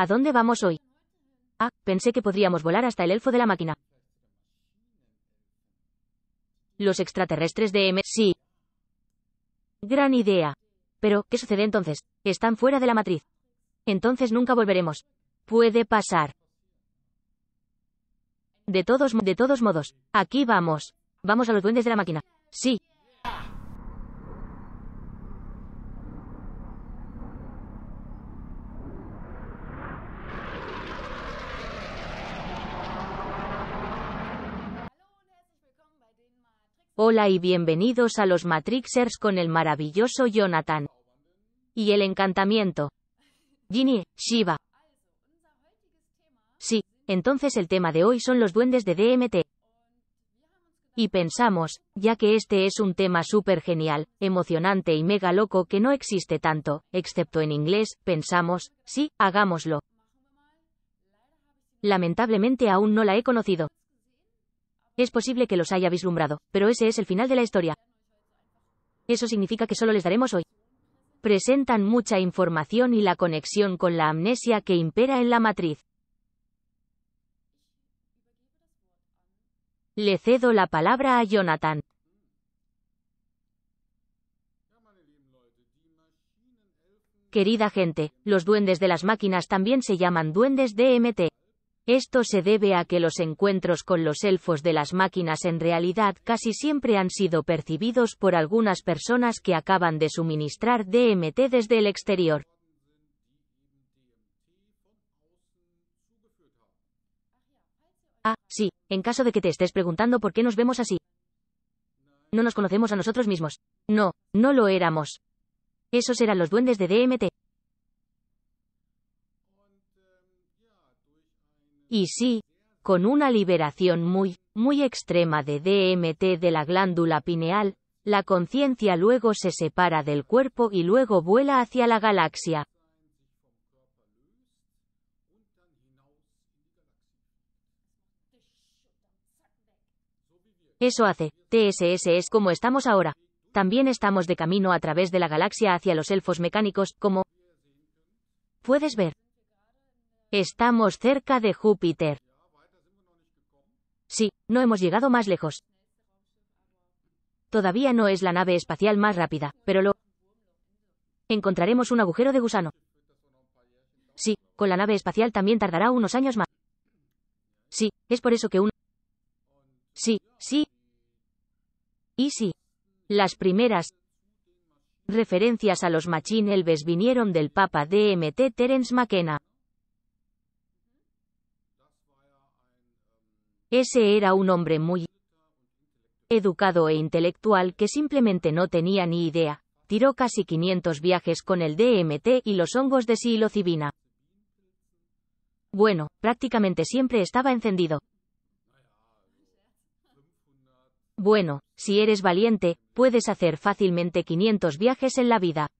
¿A dónde vamos hoy? Ah, pensé que podríamos volar hasta el elfo de la máquina. Los extraterrestres de M. Sí. Gran idea. Pero, ¿qué sucede entonces? Están fuera de la matriz. Entonces nunca volveremos. Puede pasar. De todos, de todos modos, aquí vamos. Vamos a los duendes de la máquina. Sí, Hola y bienvenidos a los Matrixers con el maravilloso Jonathan. Y el encantamiento. Ginny, Shiva. Sí, entonces el tema de hoy son los duendes de DMT. Y pensamos, ya que este es un tema súper genial, emocionante y mega loco que no existe tanto, excepto en inglés, pensamos, sí, hagámoslo. Lamentablemente aún no la he conocido. Es posible que los haya vislumbrado, pero ese es el final de la historia. Eso significa que solo les daremos hoy. Presentan mucha información y la conexión con la amnesia que impera en la matriz. Le cedo la palabra a Jonathan. Querida gente, los duendes de las máquinas también se llaman duendes DMT. Esto se debe a que los encuentros con los elfos de las máquinas en realidad casi siempre han sido percibidos por algunas personas que acaban de suministrar DMT desde el exterior. Ah, sí, en caso de que te estés preguntando por qué nos vemos así. No nos conocemos a nosotros mismos. No, no lo éramos. Esos eran los duendes de DMT. Y sí, con una liberación muy, muy extrema de DMT de la glándula pineal, la conciencia luego se separa del cuerpo y luego vuela hacia la galaxia. Eso hace, TSS es como estamos ahora. También estamos de camino a través de la galaxia hacia los elfos mecánicos, como puedes ver. Estamos cerca de Júpiter. Sí, no hemos llegado más lejos. Todavía no es la nave espacial más rápida, pero lo... Encontraremos un agujero de gusano. Sí, con la nave espacial también tardará unos años más. Sí, es por eso que un... Sí, sí. Y sí. Las primeras referencias a los Machine Elves vinieron del Papa DMT Terence McKenna. Ese era un hombre muy educado e intelectual que simplemente no tenía ni idea. Tiró casi 500 viajes con el DMT y los hongos de psilocibina. Bueno, prácticamente siempre estaba encendido. Bueno, si eres valiente, puedes hacer fácilmente 500 viajes en la vida.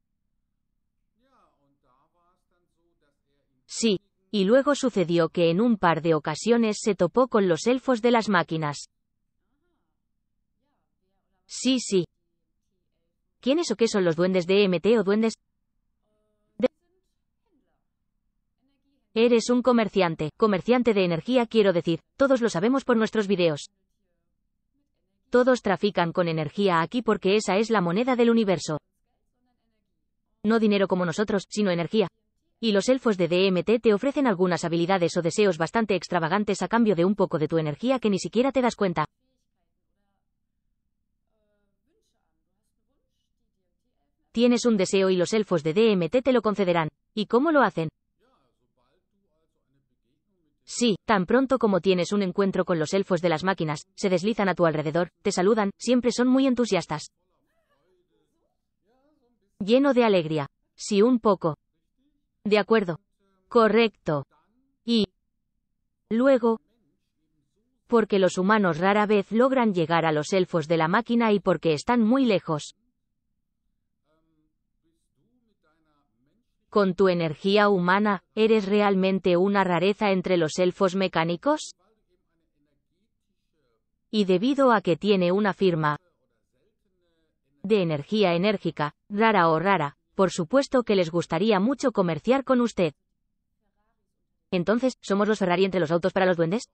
Sí, y luego sucedió que en un par de ocasiones se topó con los elfos de las máquinas. Sí, sí. ¿Quiénes o qué son los duendes de MT o duendes? Eres un comerciante, comerciante de energía quiero decir, todos lo sabemos por nuestros videos. Todos trafican con energía aquí porque esa es la moneda del universo. No dinero como nosotros, sino energía y los elfos de DMT te ofrecen algunas habilidades o deseos bastante extravagantes a cambio de un poco de tu energía que ni siquiera te das cuenta. Tienes un deseo y los elfos de DMT te lo concederán. ¿Y cómo lo hacen? Sí, tan pronto como tienes un encuentro con los elfos de las máquinas, se deslizan a tu alrededor, te saludan, siempre son muy entusiastas. Lleno de alegría. Sí, un poco. De acuerdo. Correcto. Y luego, porque los humanos rara vez logran llegar a los elfos de la máquina y porque están muy lejos. ¿Con tu energía humana, eres realmente una rareza entre los elfos mecánicos? Y debido a que tiene una firma de energía enérgica, rara o rara, por supuesto que les gustaría mucho comerciar con usted. Entonces, ¿somos los Ferrari entre los autos para los duendes?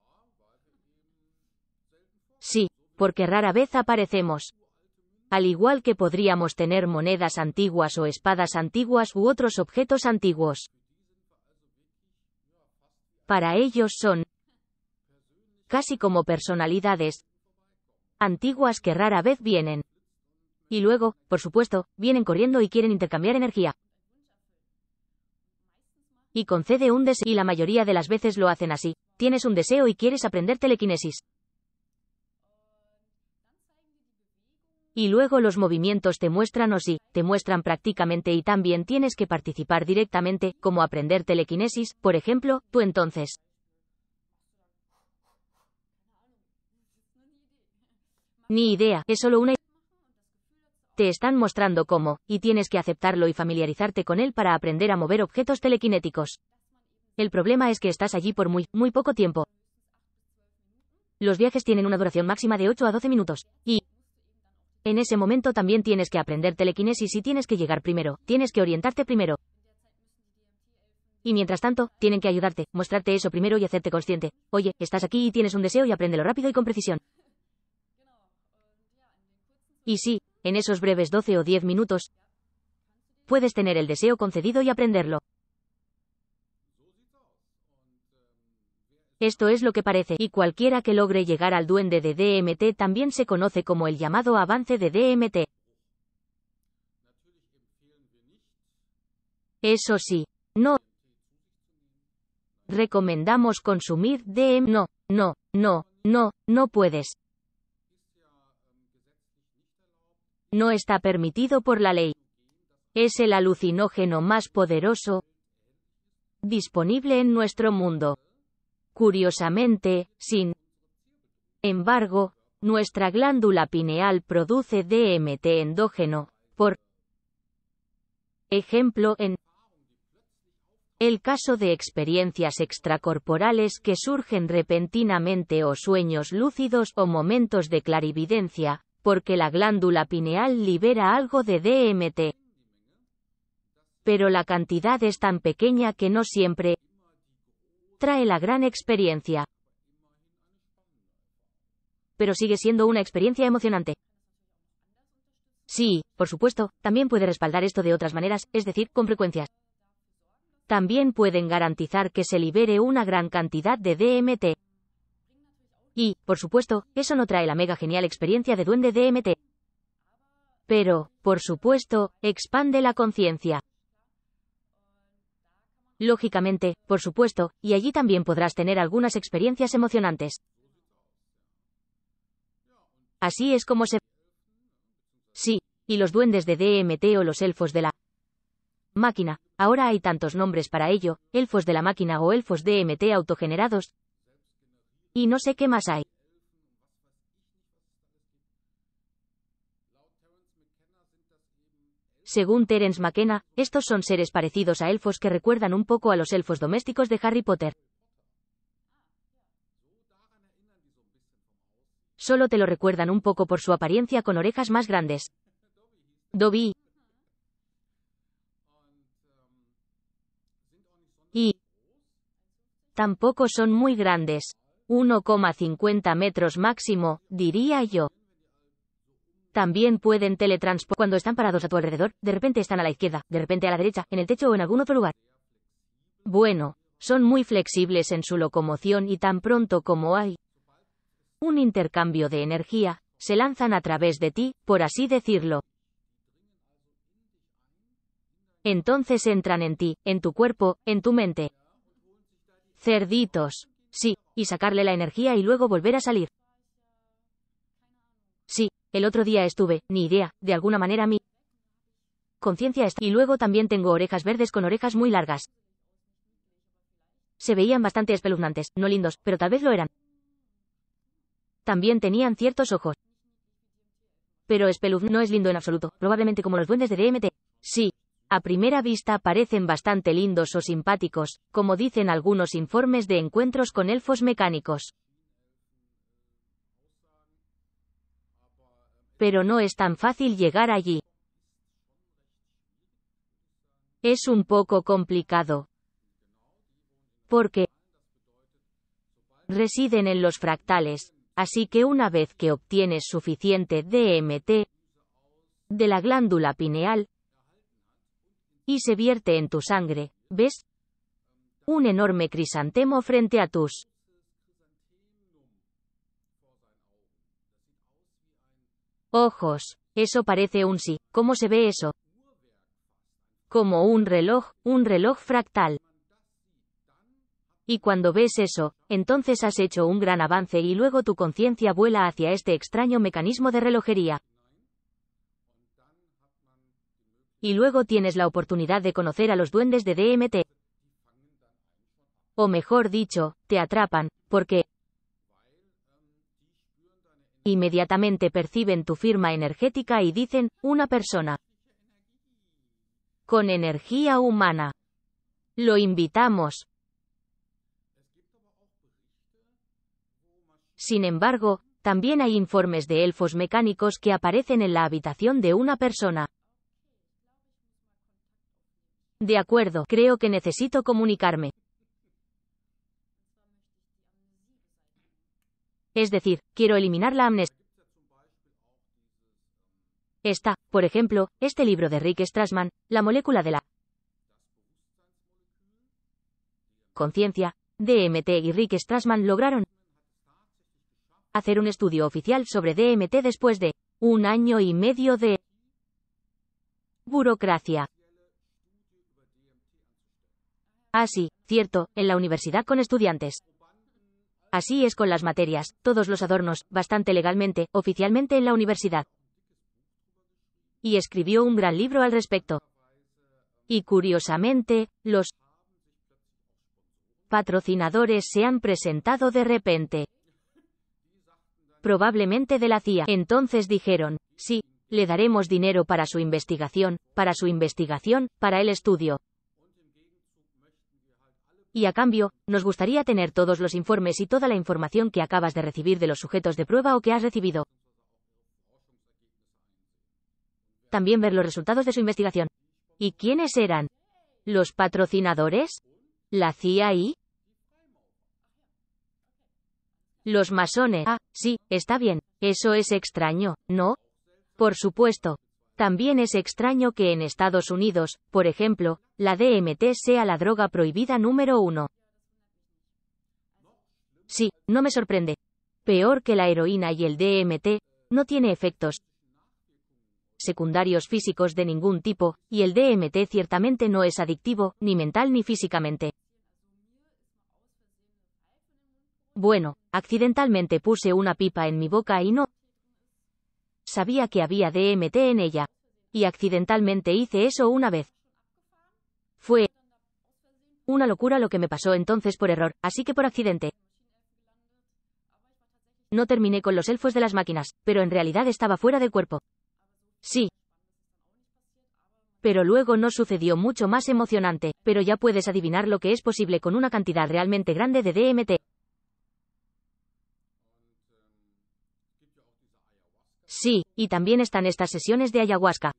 Sí, porque rara vez aparecemos. Al igual que podríamos tener monedas antiguas o espadas antiguas u otros objetos antiguos. Para ellos son casi como personalidades antiguas que rara vez vienen. Y luego, por supuesto, vienen corriendo y quieren intercambiar energía. Y concede un deseo y la mayoría de las veces lo hacen así. Tienes un deseo y quieres aprender telequinesis. y luego los movimientos te muestran o sí, te muestran prácticamente y también tienes que participar directamente, como aprender telequinesis, por ejemplo, tú entonces. Ni idea, es solo una te están mostrando cómo, y tienes que aceptarlo y familiarizarte con él para aprender a mover objetos telequinéticos. El problema es que estás allí por muy, muy poco tiempo. Los viajes tienen una duración máxima de 8 a 12 minutos, y en ese momento también tienes que aprender telequinesis y tienes que llegar primero, tienes que orientarte primero. Y mientras tanto, tienen que ayudarte, mostrarte eso primero y hacerte consciente. Oye, estás aquí y tienes un deseo y apréndelo rápido y con precisión. Y sí, en esos breves 12 o 10 minutos, puedes tener el deseo concedido y aprenderlo. Esto es lo que parece, y cualquiera que logre llegar al duende de DMT también se conoce como el llamado avance de DMT. Eso sí, no recomendamos consumir DMT. No, no, no, no, no puedes. No está permitido por la ley. Es el alucinógeno más poderoso disponible en nuestro mundo. Curiosamente, sin embargo, nuestra glándula pineal produce DMT endógeno, por ejemplo en el caso de experiencias extracorporales que surgen repentinamente o sueños lúcidos o momentos de clarividencia, porque la glándula pineal libera algo de DMT. Pero la cantidad es tan pequeña que no siempre trae la gran experiencia. Pero sigue siendo una experiencia emocionante. Sí, por supuesto, también puede respaldar esto de otras maneras, es decir, con frecuencias. También pueden garantizar que se libere una gran cantidad de DMT. Y, por supuesto, eso no trae la mega genial experiencia de Duende DMT. Pero, por supuesto, expande la conciencia. Lógicamente, por supuesto, y allí también podrás tener algunas experiencias emocionantes. Así es como se... Sí, y los duendes de DMT o los elfos de la máquina, ahora hay tantos nombres para ello, elfos de la máquina o elfos DMT autogenerados, y no sé qué más hay. Según Terence McKenna, estos son seres parecidos a elfos que recuerdan un poco a los elfos domésticos de Harry Potter. Solo te lo recuerdan un poco por su apariencia con orejas más grandes. Dobby. Y tampoco son muy grandes. 1,50 metros máximo, diría yo. También pueden teletransportar cuando están parados a tu alrededor, de repente están a la izquierda, de repente a la derecha, en el techo o en algún otro lugar. Bueno, son muy flexibles en su locomoción y tan pronto como hay un intercambio de energía, se lanzan a través de ti, por así decirlo. Entonces entran en ti, en tu cuerpo, en tu mente. Cerditos. Sí, y sacarle la energía y luego volver a salir. Sí, el otro día estuve, ni idea, de alguna manera mi conciencia está. Y luego también tengo orejas verdes con orejas muy largas. Se veían bastante espeluznantes, no lindos, pero tal vez lo eran. También tenían ciertos ojos. Pero espeluznante no es lindo en absoluto, probablemente como los duendes de DMT. Sí, a primera vista parecen bastante lindos o simpáticos, como dicen algunos informes de encuentros con elfos mecánicos. Pero no es tan fácil llegar allí. Es un poco complicado. Porque residen en los fractales, así que una vez que obtienes suficiente DMT de la glándula pineal, y se vierte en tu sangre, ¿ves? Un enorme crisantemo frente a tus ojos. Eso parece un sí. ¿Cómo se ve eso? Como un reloj, un reloj fractal. Y cuando ves eso, entonces has hecho un gran avance y luego tu conciencia vuela hacia este extraño mecanismo de relojería y luego tienes la oportunidad de conocer a los duendes de DMT. O mejor dicho, te atrapan, porque inmediatamente perciben tu firma energética y dicen, una persona con energía humana. Lo invitamos. Sin embargo, también hay informes de elfos mecánicos que aparecen en la habitación de una persona. De acuerdo, creo que necesito comunicarme. Es decir, quiero eliminar la amnistía. Está, por ejemplo, este libro de Rick Strassman, La molécula de la conciencia, DMT y Rick Strassman lograron hacer un estudio oficial sobre DMT después de un año y medio de burocracia. Ah, sí, cierto, en la universidad con estudiantes. Así es con las materias, todos los adornos, bastante legalmente, oficialmente en la universidad. Y escribió un gran libro al respecto. Y curiosamente, los patrocinadores se han presentado de repente. Probablemente de la CIA. Entonces dijeron, sí, le daremos dinero para su investigación, para su investigación, para el estudio y a cambio, nos gustaría tener todos los informes y toda la información que acabas de recibir de los sujetos de prueba o que has recibido. También ver los resultados de su investigación. ¿Y quiénes eran? ¿Los patrocinadores? ¿La CIA y? Los masones. Ah, sí, está bien. Eso es extraño, ¿no? Por supuesto. También es extraño que en Estados Unidos, por ejemplo, la DMT sea la droga prohibida número uno. Sí, no me sorprende. Peor que la heroína y el DMT, no tiene efectos secundarios físicos de ningún tipo, y el DMT ciertamente no es adictivo, ni mental ni físicamente. Bueno, accidentalmente puse una pipa en mi boca y no, sabía que había DMT en ella. Y accidentalmente hice eso una vez. Fue una locura lo que me pasó entonces por error, así que por accidente. No terminé con los elfos de las máquinas, pero en realidad estaba fuera de cuerpo. Sí. Pero luego no sucedió mucho más emocionante, pero ya puedes adivinar lo que es posible con una cantidad realmente grande de DMT. Sí, y también están estas sesiones de ayahuasca.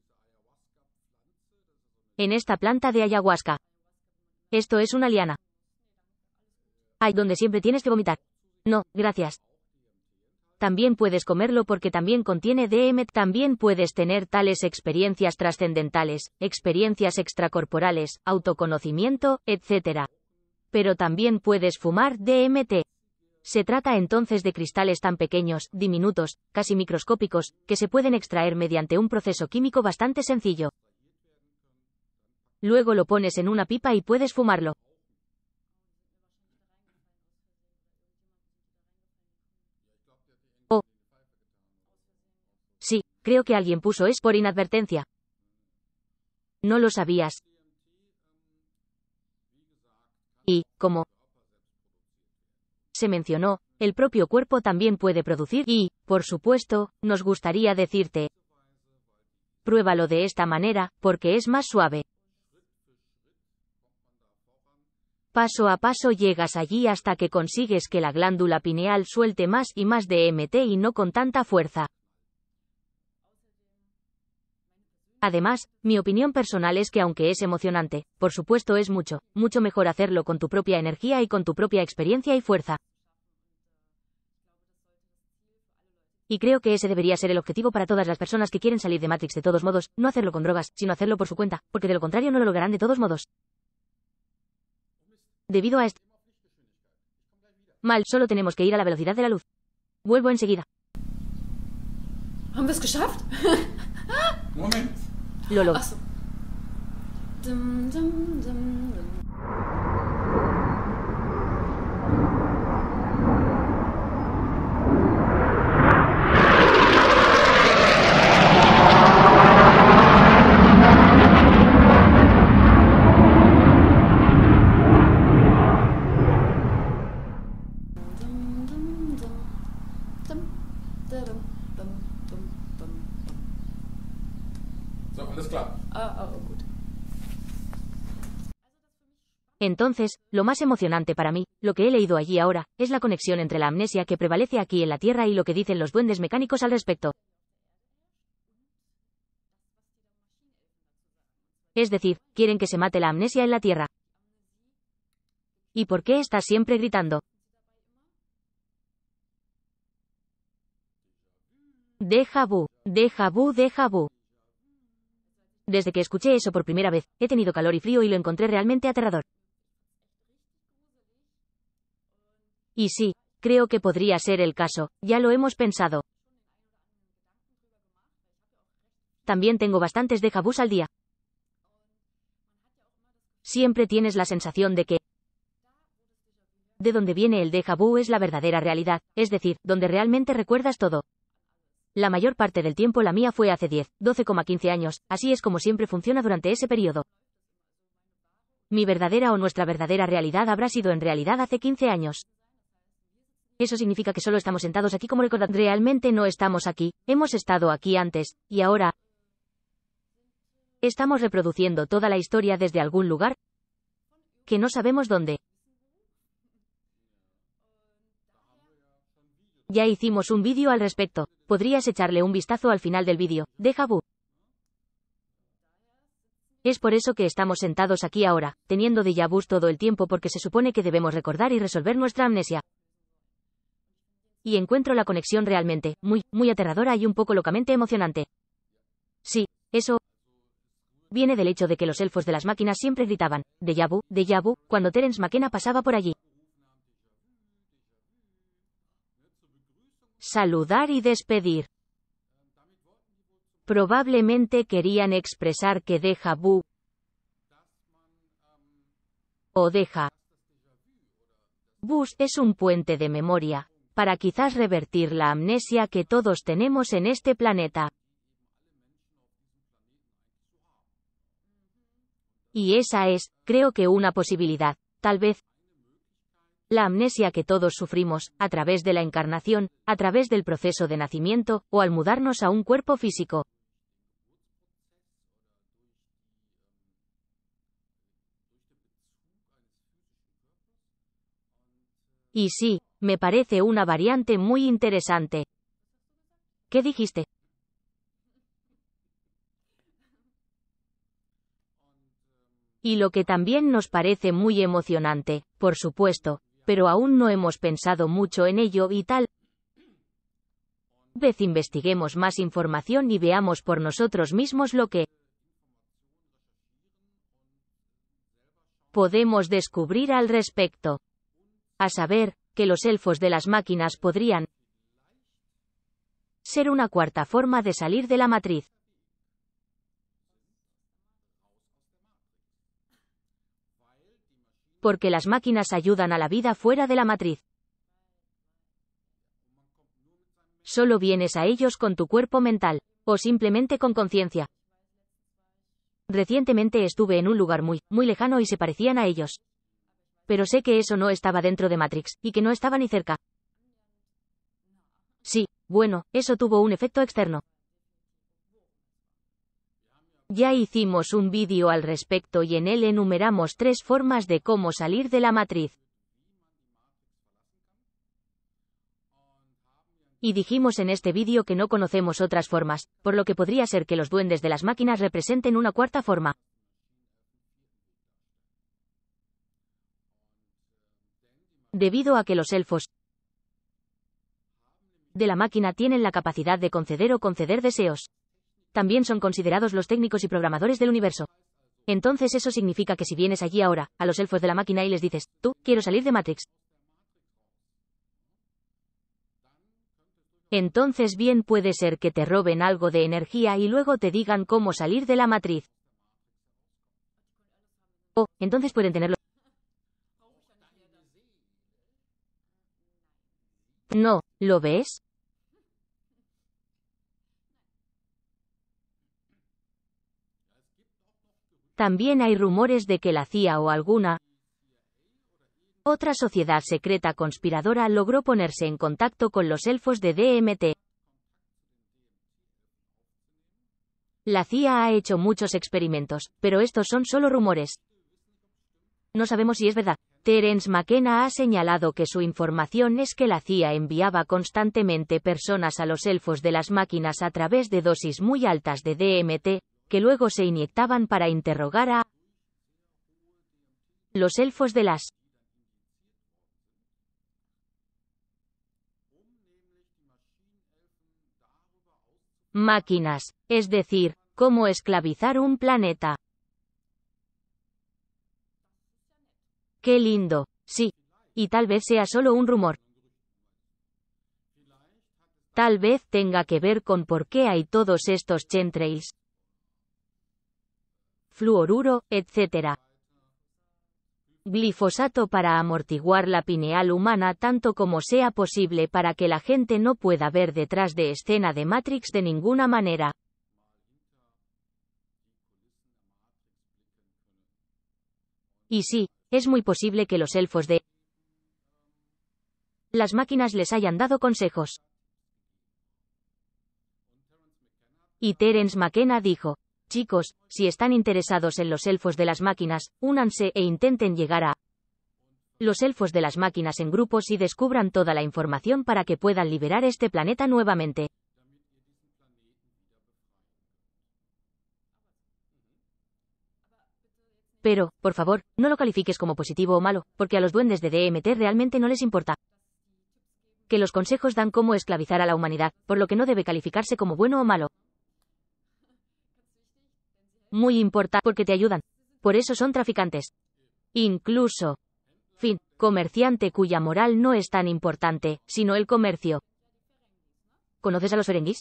En esta planta de ayahuasca. Esto es una liana. Hay donde siempre tienes que vomitar. No, gracias. También puedes comerlo porque también contiene DMT. También puedes tener tales experiencias trascendentales, experiencias extracorporales, autoconocimiento, etc. Pero también puedes fumar DMT. Se trata entonces de cristales tan pequeños, diminutos, casi microscópicos, que se pueden extraer mediante un proceso químico bastante sencillo. Luego lo pones en una pipa y puedes fumarlo. Oh. Sí, creo que alguien puso es por inadvertencia. No lo sabías. Y, como, se mencionó, el propio cuerpo también puede producir y, por supuesto, nos gustaría decirte, pruébalo de esta manera, porque es más suave. Paso a paso llegas allí hasta que consigues que la glándula pineal suelte más y más de MT y no con tanta fuerza. Además, mi opinión personal es que aunque es emocionante, por supuesto es mucho, mucho mejor hacerlo con tu propia energía y con tu propia experiencia y fuerza. Y creo que ese debería ser el objetivo para todas las personas que quieren salir de Matrix de todos modos, no hacerlo con drogas, sino hacerlo por su cuenta, porque de lo contrario no lo lograrán de todos modos. Debido a esto... Mal, solo tenemos que ir a la velocidad de la luz. Vuelvo enseguida. ¿Hemos lo logró. Entonces, lo más emocionante para mí, lo que he leído allí ahora, es la conexión entre la amnesia que prevalece aquí en la Tierra y lo que dicen los duendes mecánicos al respecto. Es decir, quieren que se mate la amnesia en la Tierra. ¿Y por qué estás siempre gritando? Deja vu, deja vu, deja vu. Desde que escuché eso por primera vez, he tenido calor y frío y lo encontré realmente aterrador. Y sí, creo que podría ser el caso, ya lo hemos pensado. También tengo bastantes déjà vu al día. Siempre tienes la sensación de que de donde viene el déjà vu es la verdadera realidad, es decir, donde realmente recuerdas todo. La mayor parte del tiempo la mía fue hace 10, 12,15 años, así es como siempre funciona durante ese periodo. Mi verdadera o nuestra verdadera realidad habrá sido en realidad hace 15 años. Eso significa que solo estamos sentados aquí como recordar. Realmente no estamos aquí, hemos estado aquí antes, y ahora estamos reproduciendo toda la historia desde algún lugar que no sabemos dónde. Ya hicimos un vídeo al respecto. Podrías echarle un vistazo al final del vídeo. Deja vu. Es por eso que estamos sentados aquí ahora, teniendo de vu todo el tiempo porque se supone que debemos recordar y resolver nuestra amnesia y encuentro la conexión realmente, muy, muy aterradora y un poco locamente emocionante. Sí, eso viene del hecho de que los elfos de las máquinas siempre gritaban, de yabu, de yabu, cuando Terence McKenna pasaba por allí. Saludar y despedir. Probablemente querían expresar que deja bu o deja. Bus es un puente de memoria, para quizás revertir la amnesia que todos tenemos en este planeta. Y esa es, creo que una posibilidad, tal vez. La amnesia que todos sufrimos, a través de la encarnación, a través del proceso de nacimiento, o al mudarnos a un cuerpo físico. Y sí, me parece una variante muy interesante. ¿Qué dijiste? Y lo que también nos parece muy emocionante, por supuesto, pero aún no hemos pensado mucho en ello y tal vez investiguemos más información y veamos por nosotros mismos lo que podemos descubrir al respecto. A saber, que los elfos de las máquinas podrían ser una cuarta forma de salir de la matriz. Porque las máquinas ayudan a la vida fuera de la matriz. Solo vienes a ellos con tu cuerpo mental, o simplemente con conciencia. Recientemente estuve en un lugar muy, muy lejano y se parecían a ellos pero sé que eso no estaba dentro de Matrix, y que no estaba ni cerca. Sí, bueno, eso tuvo un efecto externo. Ya hicimos un vídeo al respecto y en él enumeramos tres formas de cómo salir de la matriz. Y dijimos en este vídeo que no conocemos otras formas, por lo que podría ser que los duendes de las máquinas representen una cuarta forma. Debido a que los elfos de la máquina tienen la capacidad de conceder o conceder deseos. También son considerados los técnicos y programadores del universo. Entonces eso significa que si vienes allí ahora, a los elfos de la máquina y les dices, tú, quiero salir de Matrix. Entonces bien puede ser que te roben algo de energía y luego te digan cómo salir de la matriz. O, entonces pueden tenerlo. No, ¿lo ves? También hay rumores de que la CIA o alguna otra sociedad secreta conspiradora logró ponerse en contacto con los elfos de DMT. La CIA ha hecho muchos experimentos, pero estos son solo rumores. No sabemos si es verdad. Terence McKenna ha señalado que su información es que la CIA enviaba constantemente personas a los elfos de las máquinas a través de dosis muy altas de DMT, que luego se inyectaban para interrogar a los elfos de las máquinas, es decir, cómo esclavizar un planeta. Qué lindo. Sí. Y tal vez sea solo un rumor. Tal vez tenga que ver con por qué hay todos estos chemtrails. Fluoruro, etc. Glifosato para amortiguar la pineal humana tanto como sea posible para que la gente no pueda ver detrás de escena de Matrix de ninguna manera. Y sí, es muy posible que los elfos de las máquinas les hayan dado consejos. Y Terence McKenna dijo, chicos, si están interesados en los elfos de las máquinas, únanse e intenten llegar a los elfos de las máquinas en grupos y descubran toda la información para que puedan liberar este planeta nuevamente. Pero, por favor, no lo califiques como positivo o malo, porque a los duendes de DMT realmente no les importa que los consejos dan cómo esclavizar a la humanidad, por lo que no debe calificarse como bueno o malo. Muy importante porque te ayudan. Por eso son traficantes. Incluso. Fin, comerciante cuya moral no es tan importante, sino el comercio. ¿Conoces a los ferengis?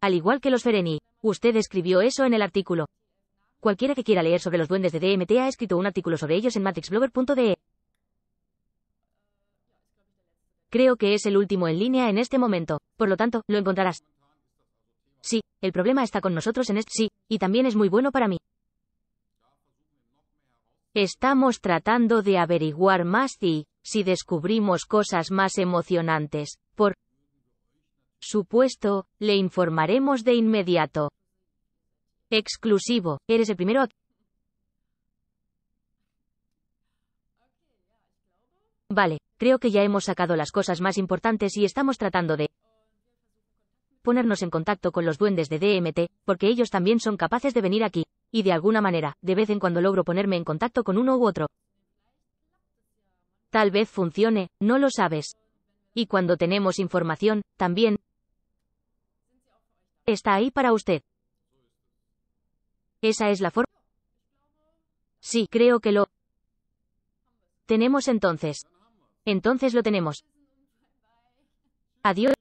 Al igual que los fereni, usted escribió eso en el artículo. Cualquiera que quiera leer sobre los duendes de DMT ha escrito un artículo sobre ellos en matrixblogger.de. E. Creo que es el último en línea en este momento, por lo tanto, lo encontrarás. Sí, el problema está con nosotros en este sí, y también es muy bueno para mí. Estamos tratando de averiguar más y, si descubrimos cosas más emocionantes, por supuesto, le informaremos de inmediato. Exclusivo. Eres el primero aquí. Vale, creo que ya hemos sacado las cosas más importantes y estamos tratando de ponernos en contacto con los duendes de DMT, porque ellos también son capaces de venir aquí, y de alguna manera, de vez en cuando logro ponerme en contacto con uno u otro. Tal vez funcione, no lo sabes. Y cuando tenemos información, también está ahí para usted. Esa es la forma. Sí, creo que lo tenemos entonces. Entonces lo tenemos. Adiós.